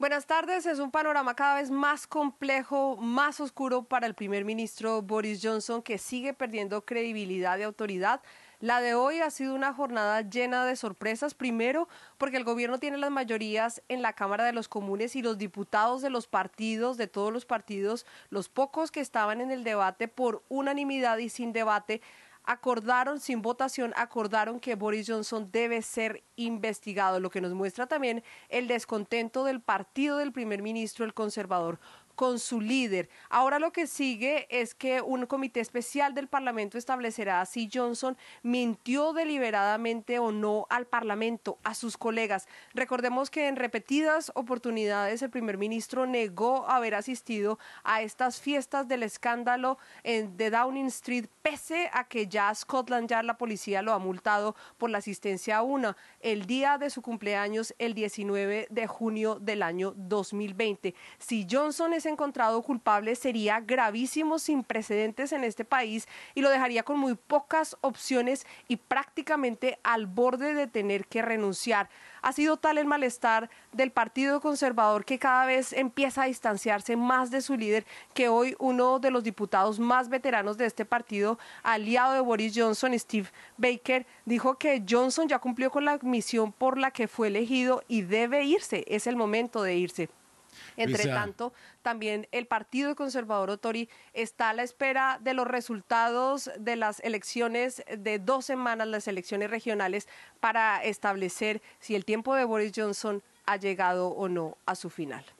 Buenas tardes. Es un panorama cada vez más complejo, más oscuro para el primer ministro Boris Johnson, que sigue perdiendo credibilidad y autoridad. La de hoy ha sido una jornada llena de sorpresas, primero porque el gobierno tiene las mayorías en la Cámara de los Comunes y los diputados de los partidos, de todos los partidos, los pocos que estaban en el debate por unanimidad y sin debate, acordaron, sin votación, acordaron que Boris Johnson debe ser investigado, lo que nos muestra también el descontento del partido del primer ministro, el conservador, con su líder. Ahora lo que sigue es que un comité especial del Parlamento establecerá si Johnson mintió deliberadamente o no al Parlamento, a sus colegas. Recordemos que en repetidas oportunidades el primer ministro negó haber asistido a estas fiestas del escándalo de Downing Street, pese a que ya Scotland Yard, la policía, lo ha multado por la asistencia a una el día de su cumpleaños, el 19 de junio del año 2020. Si Johnson es encontrado culpable sería gravísimo, sin precedentes en este país y lo dejaría con muy pocas opciones y prácticamente al borde de tener que renunciar. Ha sido tal el malestar del Partido Conservador que cada vez empieza a distanciarse más de su líder que hoy uno de los diputados más veteranos de este partido, aliado de Boris Johnson, Steve Baker, dijo que Johnson ya cumplió con la misión por la que fue elegido y debe irse. Es el momento de irse. Entre tanto, también el Partido Conservador Otori está a la espera de los resultados de las elecciones de dos semanas, las elecciones regionales, para establecer si el tiempo de Boris Johnson ha llegado o no a su final.